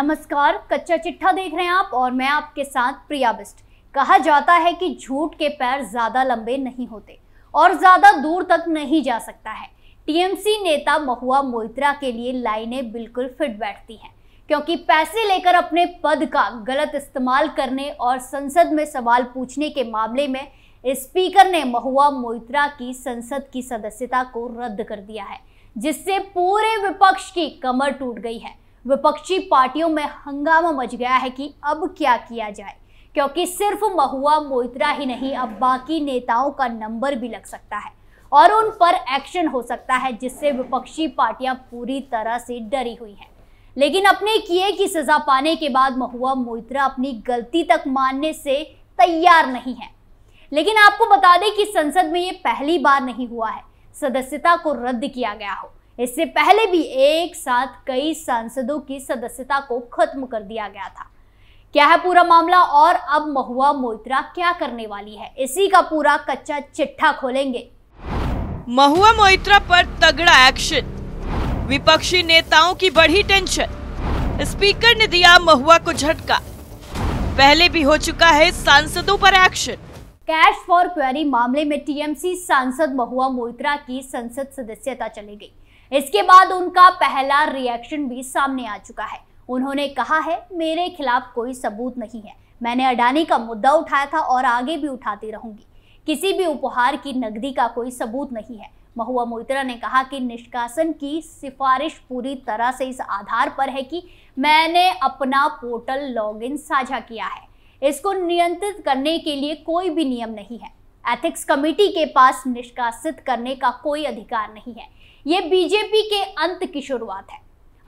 नमस्कार कच्चा चिट्ठा देख रहे हैं आप और मैं आपके साथ प्रिया बिस्ट कहा जाता है कि झूठ के पैर ज्यादा लंबे नहीं होते और ज्यादा दूर तक नहीं जा सकता है टीएमसी नेता महुआ मोइत्रा के लिए लाइनें बिल्कुल फिट बैठती हैं क्योंकि पैसे लेकर अपने पद का गलत इस्तेमाल करने और संसद में सवाल पूछने के मामले में स्पीकर ने महुआ मोइत्रा की संसद की सदस्यता को रद्द कर दिया है जिससे पूरे विपक्ष की कमर टूट गई है विपक्षी पार्टियों में हंगामा मच गया है कि अब क्या किया जाए क्योंकि सिर्फ महुआ मोइत्रा ही नहीं अब बाकी नेताओं का नंबर भी लग सकता है और उन पर एक्शन हो सकता है जिससे विपक्षी पार्टियां पूरी तरह से डरी हुई हैं लेकिन अपने किए की सजा पाने के बाद महुआ मोइत्रा अपनी गलती तक मानने से तैयार नहीं है लेकिन आपको बता दें कि संसद में ये पहली बार नहीं हुआ है सदस्यता को रद्द किया गया हो इससे पहले भी एक साथ कई सांसदों की सदस्यता को खत्म कर दिया गया था क्या है पूरा मामला और अब महुआ मोइत्रा क्या करने वाली है इसी का पूरा कच्चा चिट्ठा खोलेंगे महुआ मोइत्रा पर तगड़ा एक्शन विपक्षी नेताओं की बढ़ी टेंशन स्पीकर ने दिया महुआ को झटका पहले भी हो चुका है सांसदों पर एक्शन कैश फॉर क्वेरी मामले में टीएमसी सांसद महुआ मोइत्रा की संसद सदस्यता चली गई इसके बाद उनका पहला रिएक्शन भी सामने आ चुका है उन्होंने कहा है मेरे खिलाफ कोई सबूत नहीं है मैंने अडानी का मुद्दा उठाया था और आगे भी उठाती रहूंगी किसी भी उपहार की नकदी का कोई सबूत नहीं है महुआ मोहित्रा ने कहा कि निष्कासन की सिफारिश पूरी तरह से इस आधार पर है कि मैंने अपना पोर्टल लॉगिन साझा किया है इसको नियंत्रित करने के लिए कोई भी नियम नहीं है एथिक्स कमेटी के पास निष्कासित करने का कोई अधिकार नहीं है ये बीजेपी के अंत की शुरुआत है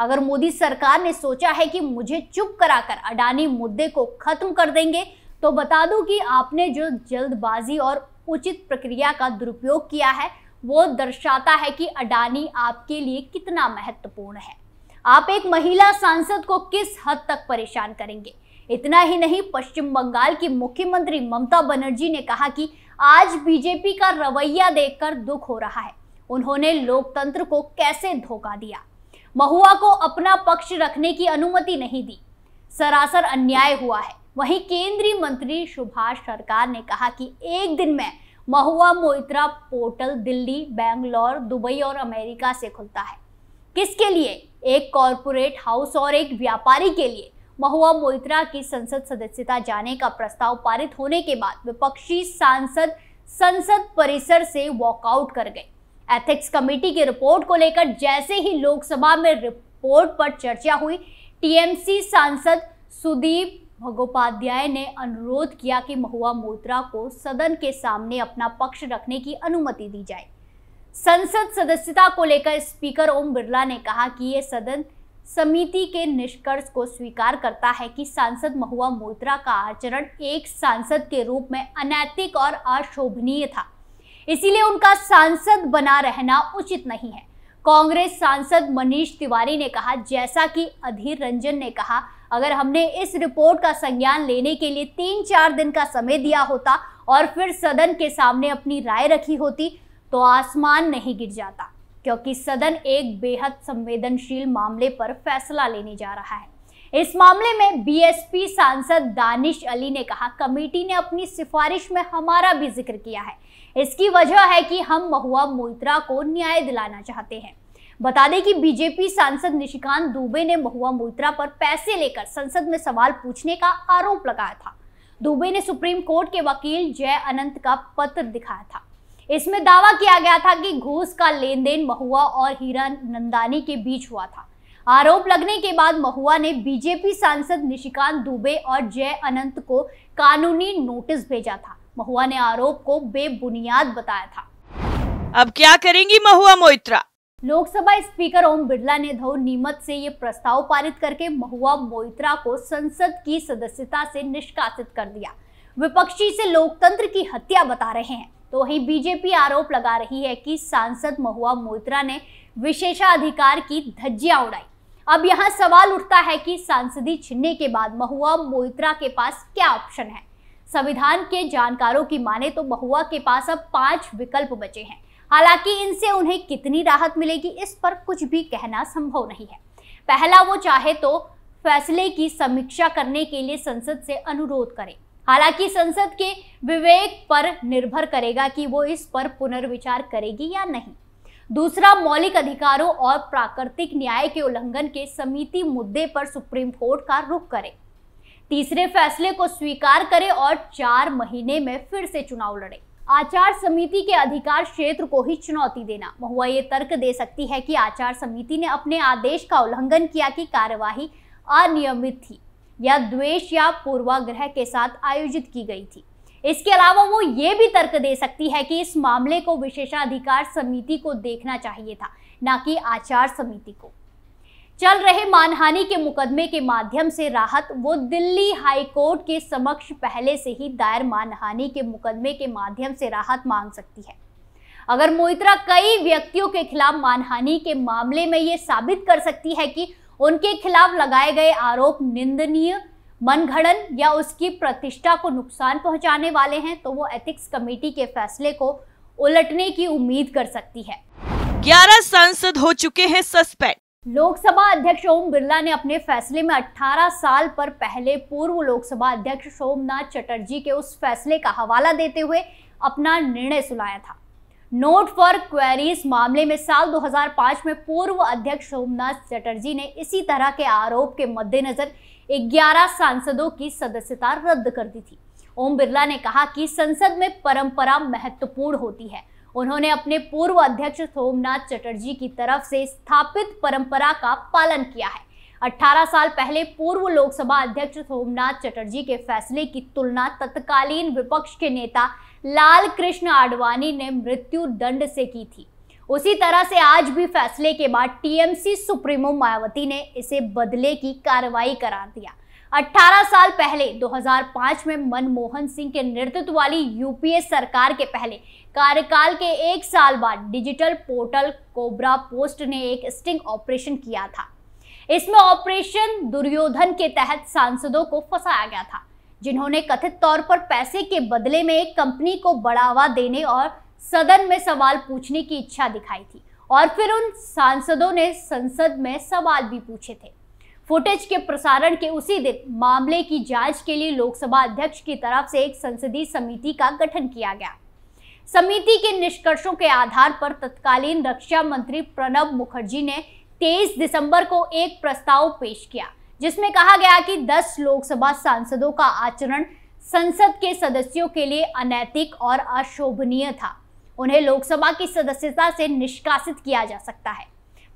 अगर मोदी सरकार ने सोचा है कि मुझे चुप कराकर अडानी मुद्दे को खत्म कर देंगे तो बता दूं कि आपने जो जल्दबाजी और उचित प्रक्रिया का दुरुपयोग किया है वो दर्शाता है कि अडानी आपके लिए कितना महत्वपूर्ण है आप एक महिला सांसद को किस हद तक परेशान करेंगे इतना ही नहीं पश्चिम बंगाल की मुख्यमंत्री ममता बनर्जी ने कहा कि आज बीजेपी का रवैया देखकर दुख हो रहा है उन्होंने लोकतंत्र को कैसे धोखा दिया महुआ को अपना पक्ष रखने की अनुमति नहीं दी सरासर अन्याय हुआ है वहीं केंद्रीय मंत्री सुभाष सरकार ने कहा कि एक दिन में महुआ मोइत्रा पोर्टल दिल्ली बेंगलोर दुबई और अमेरिका से खुलता है किसके लिए एक कॉरपोरेट हाउस और एक व्यापारी के लिए महुआ मोइत्रा की संसद सदस्यता जाने का प्रस्ताव पारित होने के बाद विपक्षी सांसद संसद परिसर से वॉकआउट कर गए एथिक्स कमेटी की रिपोर्ट को लेकर जैसे ही लोकसभा में रिपोर्ट पर चर्चा हुई टीएमसी सांसद सुदीप भगोपाध्याय ने अनुरोध किया कि महुआ मोत्रा को सदन के सामने अपना पक्ष रखने की अनुमति दी जाए संसद सदस्यता को लेकर स्पीकर ओम बिरला ने कहा कि ये सदन समिति के निष्कर्ष को स्वीकार करता है कि सांसद महुआ मोत्रा का आचरण एक सांसद के रूप में अनैतिक और अशोभनीय था इसीलिए उनका सांसद बना रहना उचित नहीं है कांग्रेस सांसद मनीष तिवारी ने कहा जैसा कि अधीर रंजन ने कहा अगर हमने इस रिपोर्ट का संज्ञान लेने के लिए तीन चार दिन का समय दिया होता और फिर सदन के सामने अपनी राय रखी होती तो आसमान नहीं गिर जाता क्योंकि सदन एक बेहद संवेदनशील मामले पर फैसला लेने जा रहा है इस मामले में बीएसपी सांसद दानिश अली ने कहा कमेटी ने अपनी सिफारिश में हमारा भी जिक्र किया है इसकी वजह है कि हम महुआ मोइत्रा को न्याय दिलाना चाहते हैं बता दें कि बीजेपी सांसद निशिकांत दुबे ने महुआ मोइत्रा पर पैसे लेकर संसद में सवाल पूछने का आरोप लगाया था दुबे ने सुप्रीम कोर्ट के वकील जय अनंत का पत्र दिखाया था इसमें दावा किया गया था कि घूस का लेन देन महुआ और हीरा नंदानी के बीच हुआ था आरोप लगने के बाद महुआ ने बीजेपी सांसद निशिकांत दुबे और जय अनंत को कानूनी नोटिस भेजा था महुआ ने आरोप को बेबुनियाद बताया था अब क्या करेंगी महुआ मोइत्रा लोकसभा स्पीकर ओम बिरला ने धौ नीमत से ये प्रस्ताव पारित करके महुआ मोइत्रा को संसद की सदस्यता से निष्कासित कर दिया विपक्षी से लोकतंत्र की हत्या बता रहे हैं तो वही बीजेपी आरोप लगा रही है कि सांसद महुआ मोइत्रा ने विशेषाधिकार की धज्जियां उड़ाई अब यहां सवाल उठता है कि सांसदी छिनने के बाद महुआ मोइत्रा के पास क्या ऑप्शन है संविधान के जानकारों की माने तो महुआ के पास अब पांच विकल्प बचे हैं हालांकि इनसे उन्हें कितनी राहत मिलेगी इस पर कुछ भी कहना संभव नहीं है पहला वो चाहे तो फैसले की समीक्षा करने के लिए संसद से अनुरोध करें हालांकि संसद के विवेक पर निर्भर करेगा कि वो इस पर पुनर्विचार करेगी या नहीं दूसरा मौलिक अधिकारों और प्राकृतिक न्याय के उल्लंघन के समिति मुद्दे पर सुप्रीम कोर्ट का रुख करें तीसरे फैसले को स्वीकार करे और चार महीने में फिर से चुनाव लड़े आचार समिति के अधिकार क्षेत्र को ही चुनौती देना महुआ ये तर्क दे सकती है कि आचार समिति ने अपने आदेश का उल्लंघन किया कि कार्यवाही अनियमित थी या द्वेष या पूर्वाग्रह के साथ आयोजित की गई थी इसके अलावा वो ये भी तर्क दे सकती है कि इस मामले को विशेषाधिकार समिति को देखना चाहिए था ना कि आचार समिति को चल रहे मानहानि के मुकदमे के माध्यम से राहत वो दिल्ली हाई कोर्ट के समक्ष पहले से ही दायर मानहानि के मुकदमे के माध्यम से राहत मांग सकती है अगर मोइत्रा कई व्यक्तियों के खिलाफ मानहानि के मामले में ये साबित कर सकती है कि उनके खिलाफ लगाए गए आरोप निंदनीय मनगढ़न या उसकी प्रतिष्ठा को नुकसान पहुंचाने वाले हैं तो वो एथिक्स कमेटी के फैसले को उलटने की उम्मीद कर सकती है ग्यारह सांसद हो चुके हैं सस्पेंड लोकसभा अध्यक्ष ओम बिरला ने अपने फैसले में 18 साल पर पहले पूर्व लोकसभा अध्यक्ष सोमनाथ चटर्जी के उस फैसले का हवाला देते हुए अपना निर्णय सुनाया था नोट फॉर क्वेरीज मामले में साल 2005 में पूर्व अध्यक्ष सोमनाथ चटर्जी ने इसी तरह के आरोप के मद्देनजर 11 सांसदों की सदस्यता रद्द कर दी थी ओम बिरला ने कहा कि संसद में परंपरा महत्वपूर्ण होती है उन्होंने अपने पूर्व अध्यक्ष सोमनाथ चटर्जी की तरफ से स्थापित परंपरा का पालन किया है 18 साल पहले पूर्व लोकसभा अध्यक्ष सोमनाथ चटर्जी के फैसले की तुलना तत्कालीन विपक्ष के नेता लाल कृष्ण आडवाणी ने मृत्यु दंड से की थी उसी तरह से आज भी फैसले के बाद टीएमसी सुप्रीमो मायावती ने इसे बदले की कार्रवाई करार दिया 18 साल पहले 2005 में मनमोहन सिंह के नेतृत्व वाली यूपीए सरकार के पहले कार्यकाल के एक साल बाद डिजिटल पोर्टल कोबरा पोस्ट ने एक स्टिंग ऑपरेशन किया था इसमें ऑपरेशन दुर्योधन के तहत सांसदों को फंसाया गया था जिन्होंने कथित तौर पर पैसे के बदले में एक कंपनी को बढ़ावा देने और सदन में सवाल पूछने की इच्छा दिखाई थी और फिर उन सांसदों ने संसद में सवाल भी पूछे थे फुटेज के प्रसारण के उसी दिन मामले की जांच के लिए लोकसभा अध्यक्ष की तरफ से एक संसदीय समिति का गठन किया गया समिति के निष्कर्षों के आधार पर तत्कालीन रक्षा मंत्री प्रणब मुखर्जी ने 23 दिसंबर को एक प्रस्ताव पेश किया जिसमें कहा गया कि 10 लोकसभा सांसदों का आचरण संसद के सदस्यों के लिए अनैतिक और अशोभनीय था उन्हें लोकसभा की सदस्यता से निष्कासित किया जा सकता है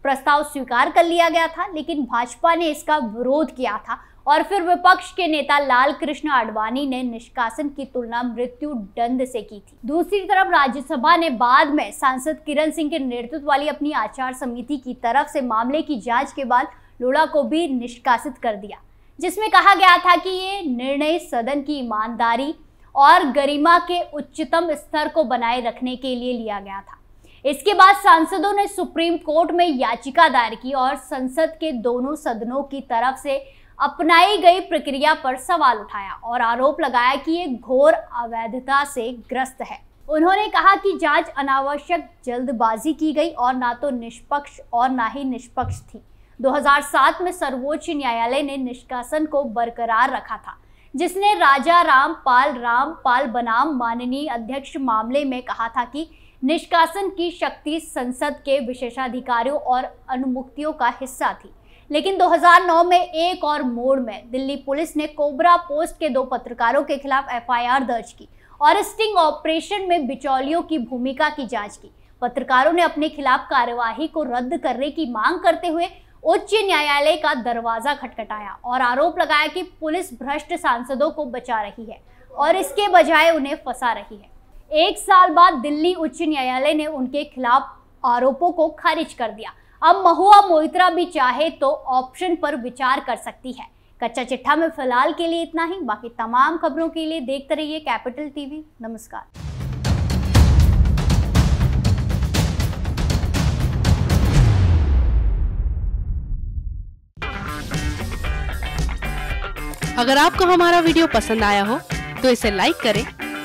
प्रस्ताव स्वीकार कर लिया गया था लेकिन भाजपा ने इसका विरोध किया था और फिर विपक्ष के नेता लाल कृष्ण आडवाणी ने निष्कासन की तुलना मृत्यु दंड से की थी दूसरी तरफ राज्यसभा ने बाद में सांसद किरण सिंह के नेतृत्व वाली अपनी आचार समिति की तरफ से मामले की जांच के बाद लोढ़ा को भी निष्कासित कर दिया जिसमें कहा गया था कि ये निर्णय सदन की ईमानदारी और गरिमा के उच्चतम स्तर को बनाए रखने के लिए लिया गया था इसके बाद सांसदों ने सुप्रीम कोर्ट में याचिका दायर की और संसद के दोनों सदनों की तरफ से अपनाई गई प्रक्रिया पर सवाल उठाया और आरोप लगाया कि ये घोर अवैधता से ग्रस्त है उन्होंने कहा कि जांच अनावश्यक जल्दबाजी की गई और ना तो निष्पक्ष और ना ही निष्पक्ष थी 2007 में सर्वोच्च न्यायालय ने निष्कासन को बरकरार रखा था जिसने राजा रामपाल पाल बनाम माननीय अध्यक्ष मामले में कहा था कि निष्कासन की शक्ति संसद के विशेषाधिकारियों और अनुमुक्तियों का हिस्सा थी लेकिन 2009 में एक और मोड़ में दिल्ली पुलिस ने कोबरा पोस्ट के दो पत्रकारों के खिलाफ एफआईआर दर्ज की और स्टिंग ऑपरेशन में बिचौलियों की भूमिका की जांच की पत्रकारों ने अपने खिलाफ कार्यवाही को रद्द करने की मांग करते हुए उच्च न्यायालय का दरवाजा खटखटाया और आरोप लगाया कि पुलिस भ्रष्ट सांसदों को बचा रही है और इसके बजाय उन्हें फंसा रही है एक साल बाद दिल्ली उच्च न्यायालय ने उनके खिलाफ आरोपों को खारिज कर दिया अब महुआ मोहित्रा भी चाहे तो ऑप्शन पर विचार कर सकती है कच्चा चिट्ठा में फिलहाल के लिए इतना ही बाकी तमाम खबरों के लिए देखते रहिए कैपिटल टीवी नमस्कार अगर आपको हमारा वीडियो पसंद आया हो तो इसे लाइक करें